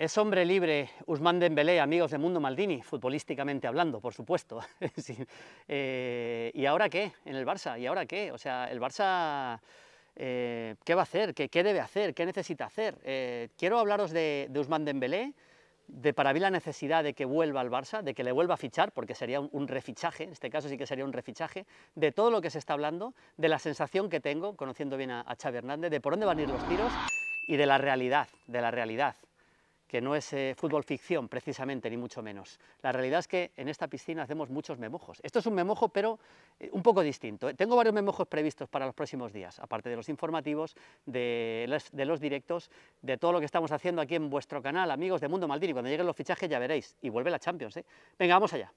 Es hombre libre Usman Dembélé, amigos de Mundo Maldini, futbolísticamente hablando, por supuesto. Eh, ¿Y ahora qué? En el Barça, ¿y ahora qué? O sea, el Barça... Eh, ¿Qué va a hacer? ¿Qué, debe hacer? ¿Qué necesita hacer? Eh, quiero hablaros de, de Usman Dembélé, de para mí la necesidad de que vuelva al Barça, de que le vuelva a fichar, porque sería un, refichaje, en este caso sí que sería un refichaje, de todo lo que se está hablando, de la sensación que tengo, conociendo bien a, a Hernández, de por dónde van a ir los tiros y de la realidad, de la realidad que no es eh, fútbol ficción precisamente, ni mucho menos. La realidad es que en esta piscina hacemos muchos memojos. Esto es un memojo, pero eh, un poco distinto. ¿eh? Tengo varios memojos previstos para los próximos días, aparte de los informativos, de los, directos, de todo lo que estamos haciendo aquí en vuestro canal, amigos de Mundo Maldini. Cuando lleguen los fichajes ya veréis. Y vuelve la Champions, ¿eh? Venga, vamos allá.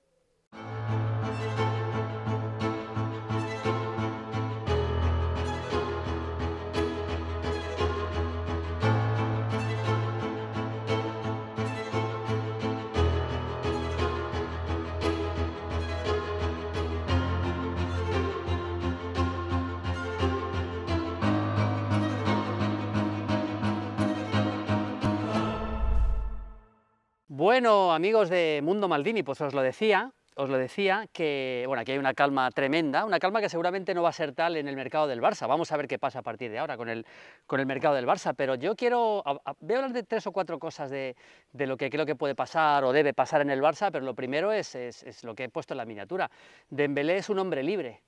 Bueno, amigos de Mundo Maldini, pues os lo decía, os lo decía que bueno, aquí hay una calma tremenda, una calma que seguramente no va a ser tal en el mercado del Barça. Vamos a ver qué pasa a partir de ahora con el, con el mercado del Barça, pero yo quiero voy a hablar de tres o cuatro cosas de, lo que creo que puede pasar o debe pasar en el Barça, pero lo primero es, es lo que he puesto en la miniatura. Dembélé es un hombre libre.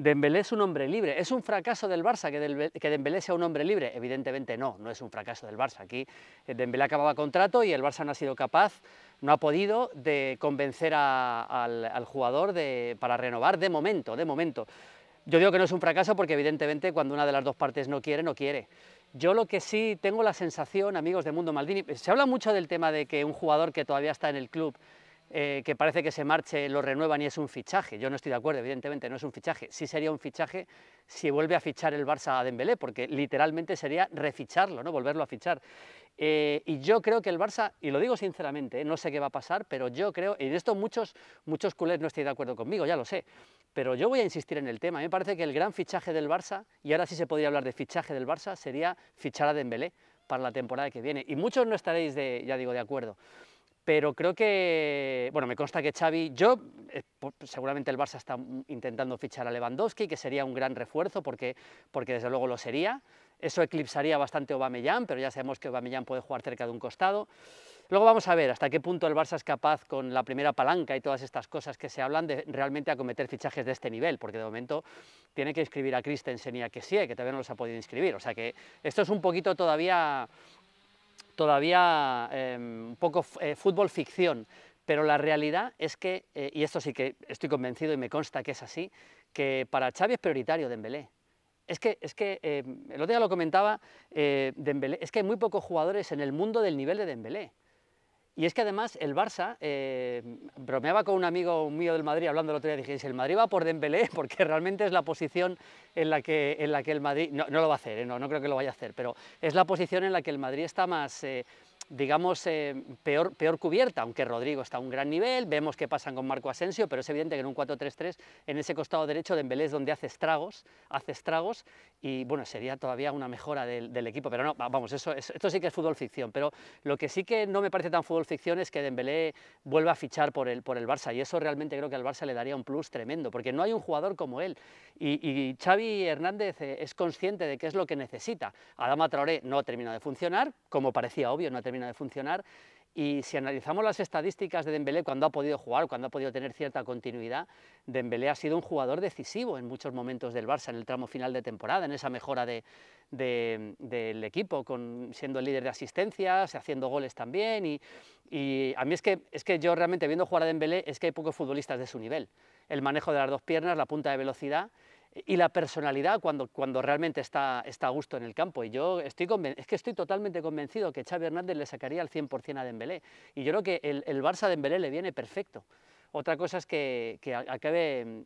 Dembélé es un hombre libre. ¿Es un fracaso del Barça que Dembélé sea un hombre libre? Evidentemente no, no es un fracaso del Barça. Aquí eh, Dembélé acababa contrato y el Barça no ha sido capaz, no ha podido de convencer al, jugador para renovar de momento, de momento. Yo digo que no es un fracaso porque evidentemente cuando una de las dos partes no quiere, no quiere. Yo lo que sí tengo la sensación, amigos de Mundo Maldini, se habla mucho del tema de que un jugador que todavía está en el club eh, que parece que se marche, lo renuevan y es un fichaje. Yo no estoy de acuerdo, evidentemente, no es un fichaje. Sí sería un fichaje si vuelve a fichar el Barça a Dembélé, porque literalmente sería reficharlo, ¿no? volverlo a fichar. Eh, y yo creo que el Barça, y lo digo sinceramente, eh, no sé qué va a pasar, pero yo creo, y de esto muchos, muchos culés no estoy de acuerdo conmigo, ya lo sé, pero yo voy a insistir en el tema. me parece que el gran fichaje del Barça, y ahora sí se podría hablar de fichaje del Barça, sería fichar a Dembélé para la temporada que viene. Y muchos no estaréis, ya digo, de acuerdo pero creo que, bueno, me consta que Xavi, yo, eh, seguramente el Barça está intentando fichar a Lewandowski, que sería un gran refuerzo, porque, porque desde luego lo sería. Eso eclipsaría bastante a Aubameyang, pero ya sabemos que Aubameyang puede jugar cerca de un costado. Luego vamos a ver hasta qué punto el Barça es capaz con la primera palanca y todas estas cosas que se hablan de realmente acometer fichajes de este nivel, porque de momento tiene que inscribir a Christensen y a sí que todavía no los ha podido inscribir. O sea que esto es un poquito todavía todavía em, poco eh, fútbol ficción, pero la realidad es que, eh, y esto sí que estoy convencido y me consta que es así, que para Xavi es prioritario Dembélé. Es que, es que eh, el otro día lo comentaba, eh, es que hay muy pocos jugadores en el mundo del nivel de Dembélé. Y es que además el Barça, bromeaba con un amigo mío del Madrid hablando el otro día, dije, si el Madrid va por Dembélé, porque realmente es la posición en la que, en la que el Madrid, no, lo va a hacer, no, no creo que lo vaya a hacer, pero es la posición en la que el Madrid está más, digamos, eh, peor, peor cubierta, aunque Rodrigo está a un gran nivel, vemos qué pasan con Marco Asensio, pero es evidente que en un 4-3-3, en ese costado derecho de es donde hace estragos, hace estragos, y bueno, sería todavía una mejora del, equipo, pero no, vamos, eso, esto sí que es fútbol ficción, pero lo que sí que no me parece tan fútbol ficción es que Dembélé vuelva a fichar por el, por el Barça, y eso realmente creo que al Barça le daría un plus tremendo, porque no hay un jugador como él, y, Xavi Hernández eh, es consciente de qué es lo que necesita. Adama Traoré no ha terminado de funcionar, como parecía obvio, no ha terminado de funcionar. Y si analizamos las estadísticas de Dembélé cuando ha podido jugar, cuando ha podido tener cierta continuidad, Dembélé ha sido un jugador decisivo en muchos momentos del Barça, en el tramo final de temporada, en esa mejora de, del equipo, con, siendo el líder de asistencias, haciendo goles también. Y, y, a mí es que, es que yo realmente viendo jugar a Dembélé es que hay pocos futbolistas de su nivel. El manejo de las dos piernas, la punta de velocidad y la personalidad cuando, realmente está, a gusto en el campo. Y yo estoy es que estoy totalmente convencido que Xavi Hernández le sacaría al 100% a Dembélé. Y yo creo que el, el Barça de Dembélé le viene perfecto. Otra cosa es que,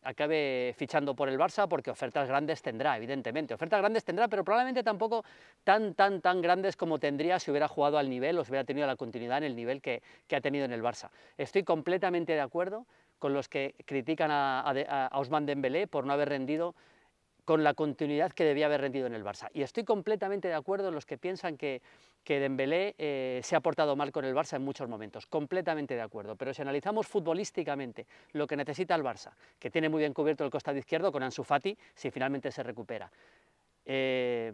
acabe, fichando por el Barça porque ofertas grandes tendrá, evidentemente. Ofertas grandes tendrá, pero probablemente tampoco tan, tan, tan grandes como tendría si hubiera jugado al nivel o si hubiera tenido la continuidad en el nivel que, que ha tenido en el Barça. Estoy completamente de acuerdo con los que critican a, Osman a Dembélé por no haber rendido con la continuidad que debía haber rendido en el Barça. Y estoy completamente de acuerdo en los que piensan que, que Dembélé eh, se ha portado mal con el Barça en muchos momentos, completamente de acuerdo. Pero si analizamos futbolísticamente lo que necesita el Barça, que tiene muy bien cubierto el costado izquierdo con Ansu Fati, si finalmente se recupera, eh,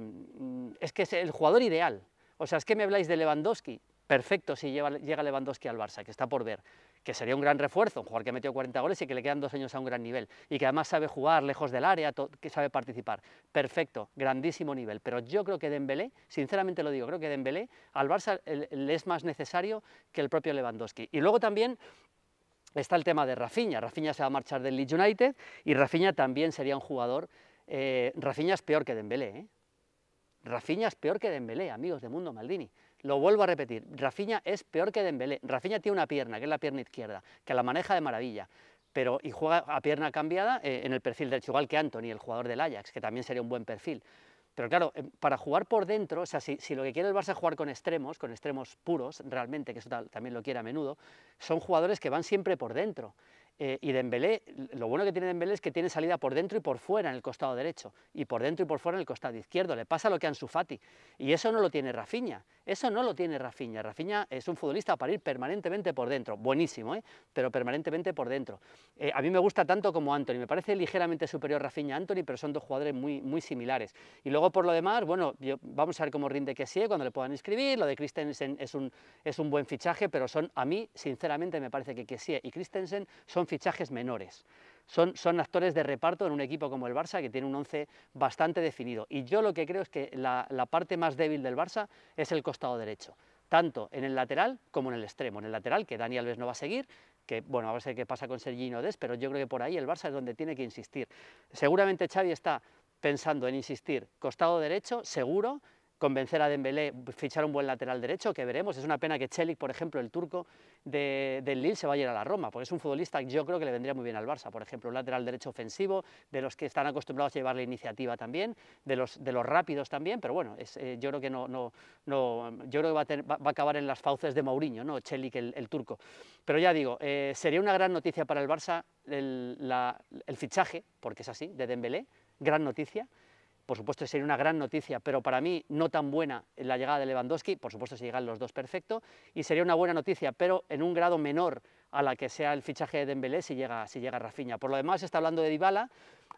es que es el jugador ideal. O sea, es que me habláis de Lewandowski, perfecto si llega Lewandowski al Barça, que está por ver que sería un gran refuerzo, un jugador que ha metido 40 goles y que le quedan dos años a un gran nivel, y que además sabe jugar lejos del área, que sabe participar. Perfecto, grandísimo nivel, pero yo creo que Dembélé, sinceramente lo digo, creo que Dembélé al Barça le es más necesario que el propio Lewandowski. Y luego también está el tema de Rafinha, Rafinha se va a marchar del Leeds United y Rafinha también sería un jugador, eh, Rafinha es peor que Dembélé, ¿eh? Rafinha es peor que Dembélé, amigos de Mundo Maldini. Lo vuelvo a repetir, Rafinha es peor que Dembélé. Rafinha tiene una pierna, que es la pierna izquierda, que la maneja de maravilla. Pero, y juega a pierna cambiada eh, en el perfil derecho, igual que Anthony, el jugador del Ajax, que también sería un buen perfil. Pero claro, em, para jugar por dentro, o sea, si, si, lo que quiere el Barça es jugar con extremos, con extremos puros, realmente, que eso también lo quiere a menudo, son jugadores que van siempre por dentro. Eh, y Dembélé, lo bueno que tiene Dembélé es que tiene salida por dentro y por fuera en el costado derecho, y por dentro y por fuera en el costado izquierdo, le pasa lo que a Ansu Fati, y eso no lo tiene Rafinha, eso no lo tiene Rafinha, Rafinha es un futbolista para ir permanentemente por dentro, buenísimo, ¿eh? pero permanentemente por dentro. Eh, a mí me gusta tanto como Anthony, me parece ligeramente superior Rafinha a Anthony, pero son dos jugadores muy, muy similares. Y luego por lo demás, bueno, vamos a ver cómo rinde Kessie cuando le puedan inscribir, lo de Christensen es un, es un buen fichaje, pero son, a mí, sinceramente, me parece que Kessie y Christensen son fichajes menores. Son, son, actores de reparto en un equipo como el Barça que tiene un 11 bastante definido. Y yo lo que creo es que la, parte más débil del Barça es el costado derecho, tanto en el lateral como en el extremo. En el lateral, que Dani Alves no va a seguir, que bueno, a ver qué pasa con Sergino Des, pero yo creo que por ahí el Barça es donde tiene que insistir. Seguramente Xavi está pensando en insistir costado derecho, seguro, convencer a Dembélé, fichar un buen lateral derecho, que veremos. Es una pena que Chelik, por ejemplo, el turco de, del Lille, se vaya a ir a la Roma, porque es un futbolista que yo creo que le vendría muy bien al Barça, por ejemplo, un lateral derecho ofensivo, de los que están acostumbrados a llevar la iniciativa también, de los, de los rápidos también, pero bueno, eh, yo creo que no, no, no yo va a, acabar en las fauces de Mourinho, ¿no? Chelik, el, turco. Pero ya digo, eh, sería una gran noticia para el Barça el, el fichaje, porque es así, de Dembélé, gran noticia, por supuesto sería una gran noticia, pero para mí no tan buena la llegada de Lewandowski, por supuesto si llegan los dos perfecto, y sería una buena noticia, pero en un grado menor a la que sea el fichaje de Dembélé si llega, si llega Rafinha. Por lo demás, está hablando de Dybala,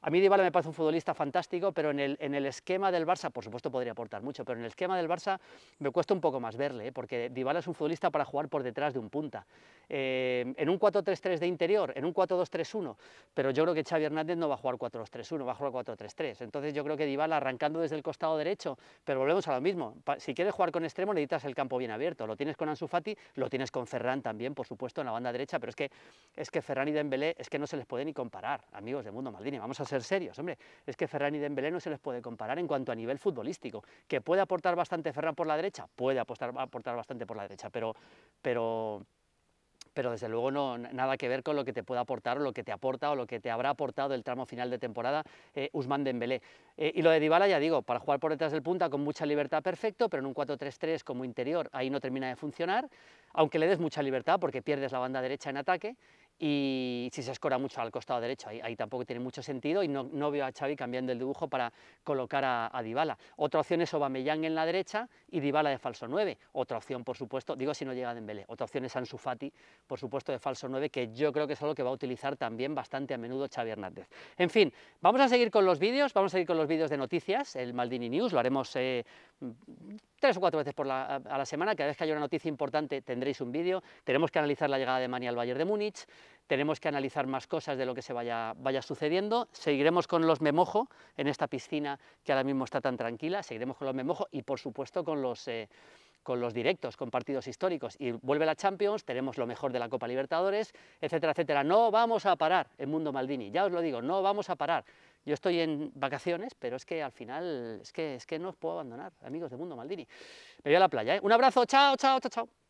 a mí Dybala me parece un futbolista fantástico, pero en el, en el esquema del Barça, por supuesto podría aportar mucho, pero en el esquema del Barça me cuesta un poco más verle, ¿eh? porque Dybala es un futbolista para jugar por detrás de un punta. Eh, en un 4-3-3 de interior, en un 4-2-3-1, pero yo creo que Xavi Hernández no va a jugar 4-2-3-1, va a jugar 4-3-3. Entonces yo creo que Dybala arrancando desde el costado derecho, pero volvemos a lo mismo. Si quieres jugar con extremo necesitas el campo bien abierto. Lo tienes con Ansu Fati, lo tienes con Ferran también, por supuesto, en la banda derecha, pero es que, es que Ferran y Dembélé es que no se les puede ni comparar, amigos de Mundo Maldini. Vamos a ser serios. Hombre, es que Ferran y Dembélé no se les puede comparar en cuanto a nivel futbolístico. Que puede aportar bastante Ferran por la derecha, puede apostar, aportar bastante por la derecha, pero, pero, pero desde luego no, nada que ver con lo que te pueda aportar o lo que te aporta o lo que te habrá aportado el tramo final de temporada eh, Usman Dembélé. Eh, y lo de Dybala, ya digo, para jugar por detrás del punta con mucha libertad, perfecto, pero en un 4-3-3 como interior ahí no termina de funcionar, aunque le des mucha libertad porque pierdes la banda derecha en ataque, y si se escora mucho al costado derecho, ahí, tampoco tiene mucho sentido y no, veo a Xavi cambiando el dibujo para colocar a, a Dybala. Otra opción es Aubameyang en la derecha y Dybala de falso 9. Otra opción, por supuesto, digo si no llega Dembélé, otra opción es Ansu Fati, por supuesto, de falso 9, que yo creo que es algo que va a utilizar también bastante a menudo Xavi Hernández. En fin, vamos a seguir con los vídeos, vamos a seguir con los vídeos de noticias, el Maldini News, lo haremos eh, tres o cuatro veces por la, a la semana. Cada vez que haya una noticia importante tendréis un vídeo. Tenemos que analizar la llegada de Mani al Bayern de Múnich. Tenemos que analizar más cosas de lo que se vaya, vaya sucediendo. Seguiremos con los Memojo en esta piscina que ahora mismo está tan tranquila. Seguiremos con los Memojo y, por supuesto, con los... Eh, con los directos, con partidos históricos, y vuelve la Champions, tenemos lo mejor de la Copa Libertadores, etcétera, etcétera. No vamos a parar en Mundo Maldini, ya os lo digo, no vamos a parar. Yo estoy en vacaciones, pero es que al final, es que, es que no os puedo abandonar, amigos de Mundo Maldini. Me voy a la playa, ¿eh? Un abrazo, chao, chao, chao, chao.